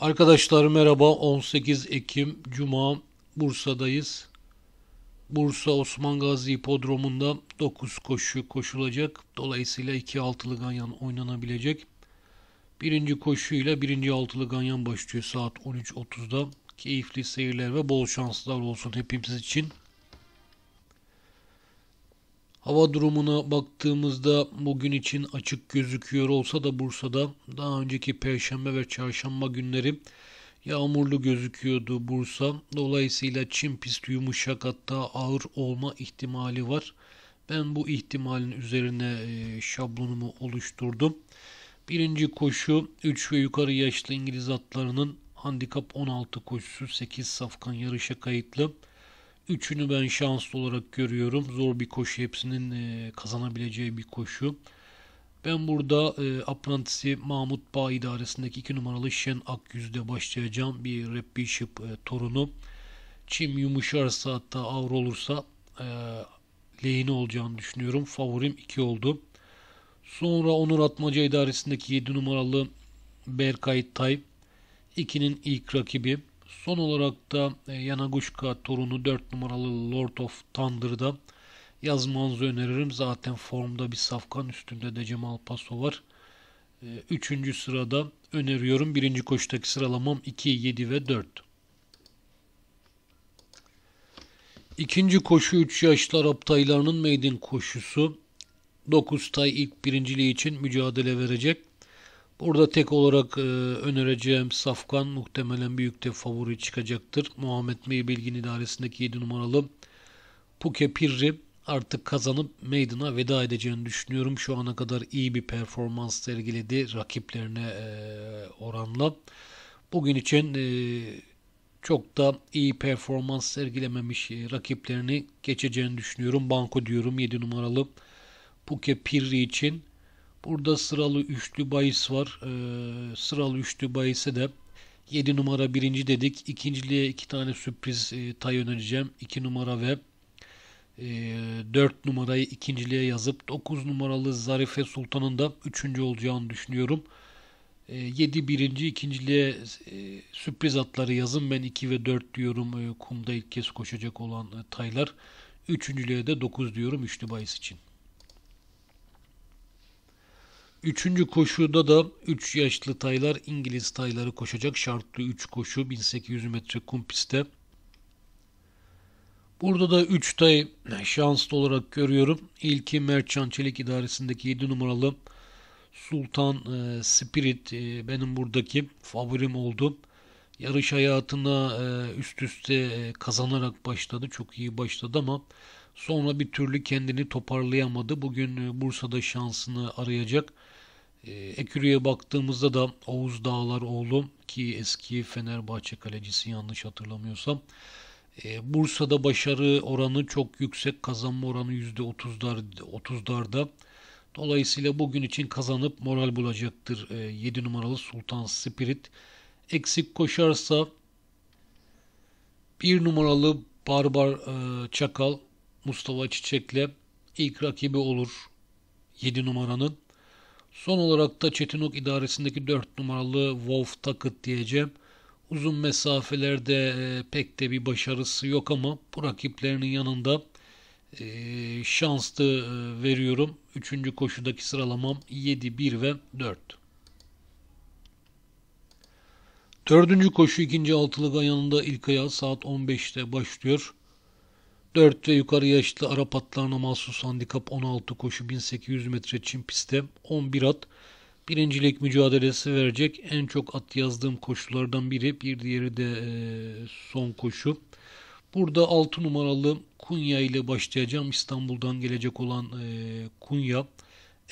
Arkadaşlar merhaba 18 Ekim Cuma Bursa'dayız. Bursa Osman Gazi Hipodromu'nda 9 koşu koşulacak. Dolayısıyla 2 altılı ganyan oynanabilecek. Birinci koşuyla birinci altılı ganyan başlıyor saat 13.30'da. Keyifli seyirler ve bol şanslar olsun hepimiz için. Hava durumuna baktığımızda bugün için açık gözüküyor olsa da Bursa'da daha önceki perşembe ve çarşamba günleri yağmurlu gözüküyordu Bursa. Dolayısıyla çim pist yumuşak hatta ağır olma ihtimali var. Ben bu ihtimalin üzerine e, şablonumu oluşturdum. Birinci koşu 3 ve yukarı yaşlı İngiliz atlarının handikap 16 koşusu 8 safkan yarışa kayıtlı. Üçünü ben şanslı olarak görüyorum. Zor bir koşu. Hepsinin e, kazanabileceği bir koşu. Ben burada e, apprentisi Mahmut Bağ idaresindeki 2 numaralı Şen Akyüz'de başlayacağım. Bir Rap Bishop e, torunu. Çim yumuşarsa hatta avro olursa e, lehine olacağını düşünüyorum. Favorim 2 oldu. Sonra Onur Atmaca idaresindeki 7 numaralı Berkay Tay. 2'nin ilk rakibi. Son olarak da e, Yanaguşka torunu 4 numaralı Lord of Thunder'da yazmanızı öneririm. Zaten formda bir safkan üstünde de Cemal Paso var. E, üçüncü sırada öneriyorum. Birinci koştaki sıralamam 2, 7 ve 4. İkinci koşu 3 yaşlı Arap Taylarının maiden koşusu. 9 tay ilk birinciliği için mücadele verecek. Burada tek olarak e, önereceğim Safkan muhtemelen büyükte favori çıkacaktır. Muhammed Bey Bilgin idaresindeki 7 numaralı Puke Pirri artık kazanıp meydana veda edeceğini düşünüyorum. Şu ana kadar iyi bir performans sergiledi rakiplerine e, oranla. Bugün için e, çok da iyi performans sergilememiş e, rakiplerini geçeceğini düşünüyorum. Banko diyorum 7 numaralı Puke Pirri için. Burada sıralı üçlü bahis var. Ee, sıralı üçlü bahise de 7 numara birinci dedik. İkinciliğe iki tane sürpriz e, tay önereceğim. 2 numara ve e, numarayı ikinciliğe yazıp 9 numaralı Zarife Sultan'ın da 3. olacağını düşünüyorum. E, 7 birinci ikinciliğe e, sürpriz atları yazın. Ben 2 ve 4 diyorum e, kumda ilk kez koşacak olan e, taylar. Üçüncülüğe de 9 diyorum üçlü bahis için. Üçüncü koşuda da 3 yaşlı taylar İngiliz tayları koşacak. Şartlı 3 koşu 1800 metre kum pistte. Burada da 3 tay şanslı olarak görüyorum. İlki Mertcan Çelik idaresindeki 7 numaralı Sultan e, Spirit e, benim buradaki favorim oldu. Yarış hayatına e, üst üste kazanarak başladı. Çok iyi başladı ama sonra bir türlü kendini toparlayamadı. Bugün Bursa'da şansını arayacak. E, Ekürü'ye baktığımızda da Oğuz Dağlaroğlu ki eski Fenerbahçe kalecisi yanlış hatırlamıyorsam e, Bursa'da başarı oranı çok yüksek. Kazanma oranı %30'lar, 30'larda. Dolayısıyla bugün için kazanıp moral bulacaktır e, 7 numaralı Sultan Spirit. Eksik koşarsa 1 numaralı Barbar e, Çakal Mustafa Çiçek'le ilk rakibi olur 7 numaranın. Son olarak da Çetinok idaresindeki 4 numaralı Wolf Takıt diyeceğim. Uzun mesafelerde e, pek de bir başarısı yok ama bu rakiplerinin yanında e, şanslı e, veriyorum. 3. koşudaki sıralamam 7, 1 ve 4. Dördüncü koşu ikinci altılı yanında ilk ayağı saat 15'te başlıyor. 4 ve yukarı yaşlı Arap atlarına mahsus handikap 16 koşu 1800 metre çim pistte 11 at birincilik mücadelesi verecek. En çok at yazdığım koşulardan biri bir diğeri de e, son koşu. Burada 6 numaralı Kunya ile başlayacağım. İstanbul'dan gelecek olan e, Kunya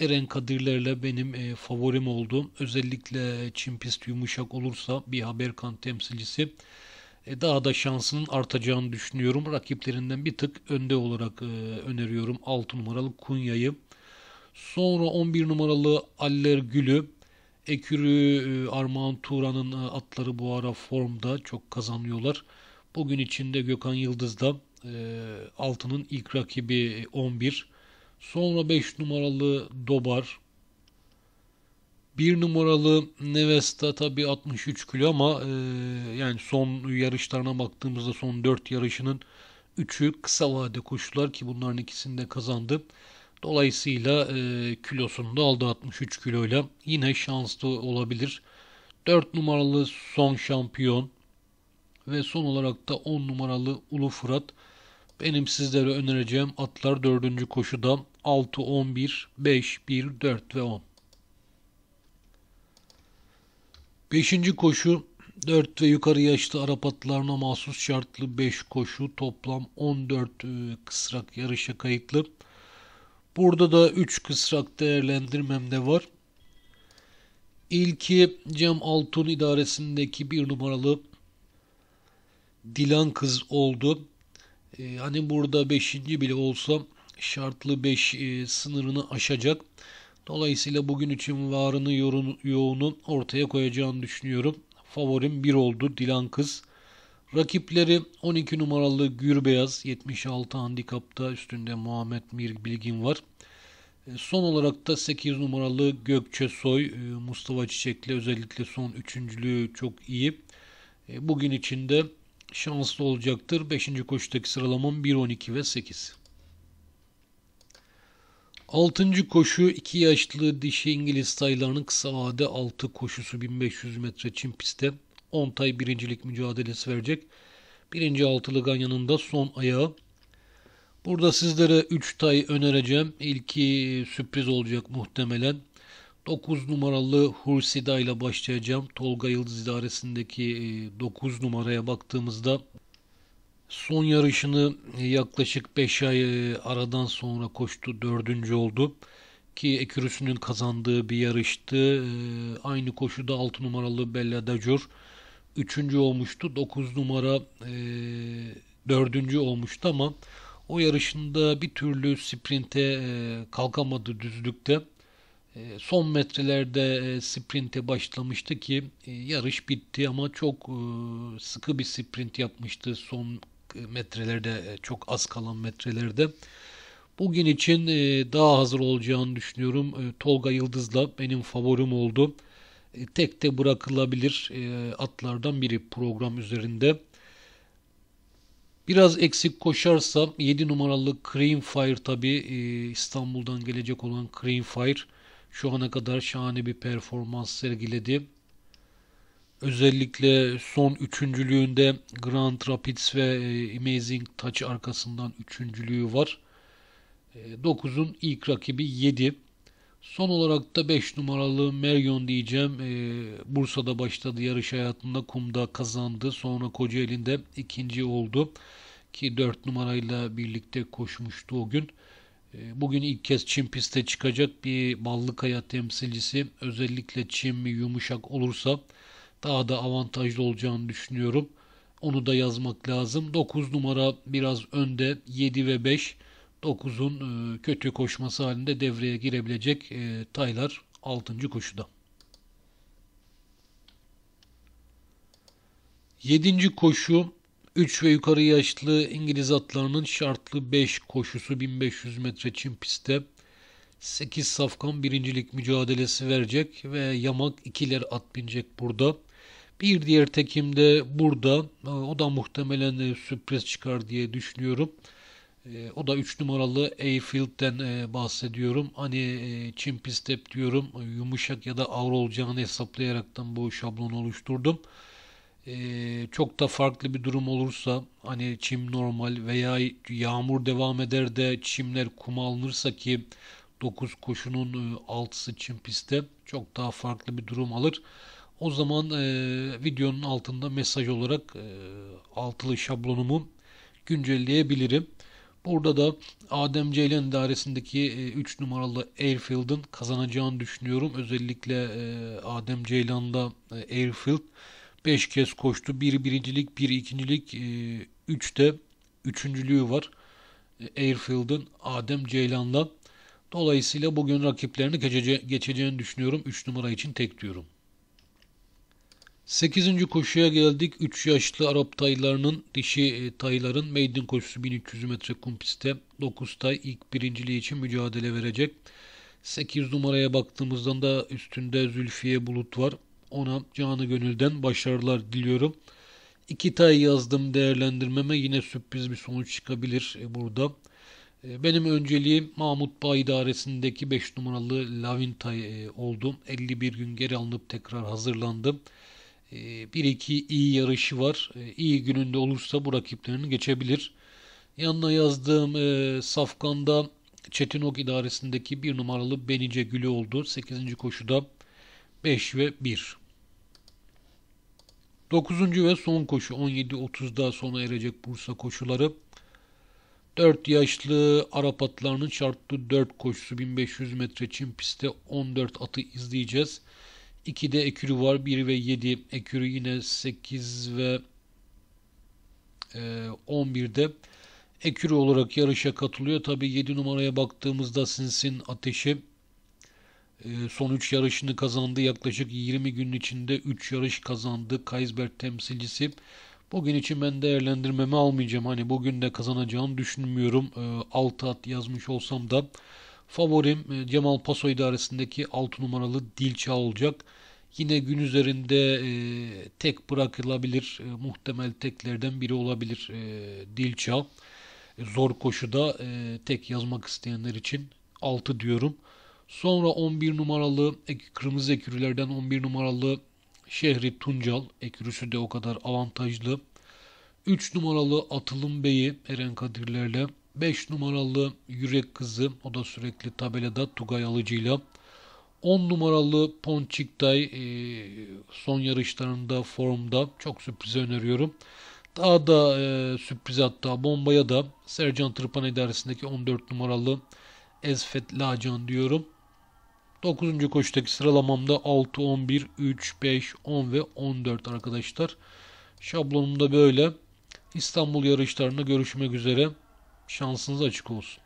Eren Kadirler'le benim e, favorim oldu. Özellikle çim pist yumuşak olursa bir haber kan temsilcisi e, daha da şansının artacağını düşünüyorum. Rakiplerinden bir tık önde olarak e, öneriyorum 6 numaralı Kunya'yı. Sonra 11 numaralı Aller Gül'ü. Ekürü e, Armağan Turan'ın atları bu ara formda çok kazanıyorlar. Bugün içinde Gökhan Yıldız'da altının ilk rakibi 11. Sonra 5 numaralı Dobar, bir numaralı Nevesta tabii 63 kilo ama e, yani son yarışlarına baktığımızda son 4 yarışının 3'ü kısa vade koşular ki bunların ikisini de kazandı. Dolayısıyla e, kilosunu da aldı 63 kiloyla. Yine şanslı olabilir. 4 numaralı son şampiyon ve son olarak da 10 numaralı Ulu Fırat. Benim sizlere önereceğim atlar 4. koşuda 6, 11, 5, 1, 4 ve 10. Beşinci koşu 4 ve yukarı yaşlı Arap atlarına mahsus şartlı 5 koşu toplam 14 e, kısrak yarışa kayıtlı. Burada da 3 kısrak değerlendirmem de var. İlki Cem Altun idaresindeki bir numaralı Dilan Kız oldu. Ee, hani burada 5. bile olsa şartlı 5 e, sınırını aşacak. Dolayısıyla bugün için varını yoğunu ortaya koyacağını düşünüyorum. Favorim 1 oldu Dilan Kız. Rakipleri 12 numaralı Gürbeyaz 76 handikapta üstünde Muhammed Mir Bilgin var. E, son olarak da 8 numaralı Gökçe Soy e, Mustafa Çiçek'le özellikle son üçüncülüğü çok iyi. E, bugün içinde şanslı olacaktır. 5. koşudaki sıralamam 1, 12 ve 8. Altıncı koşu iki yaşlı dişi İngiliz sayılarının kısa vade altı koşusu 1500 metre çim pistte. tay birincilik mücadelesi verecek. Birinci altılı Ganya'nın da son ayağı. Burada sizlere 3 tay önereceğim. İlki sürpriz olacak muhtemelen. 9 numaralı Hursida ile başlayacağım. Tolga Yıldız idaresindeki 9 e, numaraya baktığımızda Son yarışını e, yaklaşık 5 ay e, aradan sonra koştu. Dördüncü oldu. Ki Ekürüsü'nün kazandığı bir yarıştı. E, aynı koşuda 6 numaralı Bella Dajur. Üçüncü olmuştu. 9 numara dördüncü olmuştu ama o yarışında bir türlü sprinte kalkamadı düzlükte. Son metrelerde sprinte başlamıştı ki yarış bitti ama çok sıkı bir sprint yapmıştı son metrelerde e, çok az kalan metrelerde bugün için e, daha hazır olacağını düşünüyorum. E, Tolga Yıldız'la benim favorim oldu. Tek de bırakılabilir atlardan biri program üzerinde. Biraz eksik koşarsa 7 numaralı Cream Fire tabi İstanbul'dan gelecek olan Cream Fire şu ana kadar şahane bir performans sergiledi. Özellikle son üçüncülüğünde Grand Rapids ve e, Amazing Touch arkasından üçüncülüğü var. 9'un e, ilk rakibi 7. Son olarak da 5 numaralı Meryon diyeceğim. E, Bursa'da başladı yarış hayatında. Kum'da kazandı. Sonra Kocaeli'nde ikinci oldu. Ki 4 numarayla birlikte koşmuştu o gün. Bugün ilk kez Çin piste çıkacak bir ballı kaya temsilcisi. Özellikle Çin mi yumuşak olursa daha da avantajlı olacağını düşünüyorum. Onu da yazmak lazım. 9 numara biraz önde 7 ve 5. 9'un e, kötü koşması halinde devreye girebilecek e, Taylar 6. koşuda. 7. koşu 3 ve yukarı yaşlı İngiliz atlarının şartlı 5 koşusu 1500 metre çim pistte 8 safkan birincilik mücadelesi verecek ve yamak ikiler at binecek burada. Bir diğer tekim de burada. Ee, o da muhtemelen e, sürpriz çıkar diye düşünüyorum. Ee, o da 3 numaralı Eiffel'den e, bahsediyorum. Hani çim e, pistep diyorum. Yumuşak ya da ağır olacağını hesaplayaraktan bu şablonu oluşturdum. Ee, çok da farklı bir durum olursa hani çim normal veya yağmur devam eder de çimler kuma alınırsa ki 9 koşunun 6'sı çim pistte çok daha farklı bir durum alır. O zaman e, videonun altında mesaj olarak e, altılı şablonumu güncelleyebilirim. Burada da Adem Ceylan dairesindeki 3 e, numaralı Airfield'ın kazanacağını düşünüyorum. Özellikle e, Adem Ceylan'da e, Airfield 5 kez koştu. 1 bir birincilik, 1 bir ikincilik, 3 e, de üçüncülüğü var. E, Airfield'ın Adem Ceylanda. Dolayısıyla bugün rakiplerini geçece geçeceğini düşünüyorum. 3 numara için tek diyorum. 8. koşuya geldik. 3 yaşlı Arap taylarının dişi e, tayların maiden koşusu 1300 metre kum pistte 9 tay ilk birinciliği için mücadele verecek. 8 numaraya baktığımızda da üstünde Zülfiye Bulut var. Ona canı gönülden başarılar diliyorum. 2 tay yazdım değerlendirmeme yine sürpriz bir sonuç çıkabilir e, burada. E, benim önceliğim Mahmut Bay idaresindeki 5 numaralı Lavintay oldu. 51 gün geri alınıp tekrar hazırlandım. Ee, bir iki iyi yarışı var. Ee, iyi gününde olursa bu rakiplerini geçebilir. Yanına yazdığım e, Safkan'da Çetinok idaresindeki bir numaralı Benice Gülü oldu. 8. koşuda 5 ve 1. 9. ve son koşu 17.30'da sona erecek Bursa koşuları. 4 yaşlı Arap atlarının şartlı 4 koşusu 1500 metre için pistte 14 atı izleyeceğiz. 2'de ekürü var. 1 ve 7. Ekürü yine 8 ve e, 11'de ekürü olarak yarışa katılıyor. Tabi 7 numaraya baktığımızda Sinsin Ateşi e, son 3 yarışını kazandı. Yaklaşık 20 gün içinde 3 yarış kazandı. Kaysberg temsilcisi. Bugün için ben değerlendirmemi almayacağım. Hani bugün de kazanacağını düşünmüyorum. 6 e, at yazmış olsam da Favorim e, Cemal Paso idaresindeki 6 numaralı Dilça olacak. Yine gün üzerinde e, tek bırakılabilir e, muhtemel teklerden biri olabilir e, Dilça. E, zor koşuda e, tek yazmak isteyenler için 6 diyorum. Sonra 11 numaralı kırmızı ekürülerden 11 numaralı Şehri Tuncal ekürüsü de o kadar avantajlı. 3 numaralı Atılım Bey'i Eren Kadirlerle 5 numaralı Yürek Kızı o da sürekli tabelada Tugay Alıcı'yla 10 numaralı Ponçiktay e, son yarışlarında formda çok sürpriz öneriyorum. Daha da e, sürpriz hatta bombaya da Sercan Tırpan idaresindeki 14 numaralı Ezfet Lacan diyorum. 9. koşudaki sıralamamda 6, 11, 3, 5, 10 ve 14 arkadaşlar. Şablonum da böyle. İstanbul yarışlarında görüşmek üzere. Şansınız açık olsun.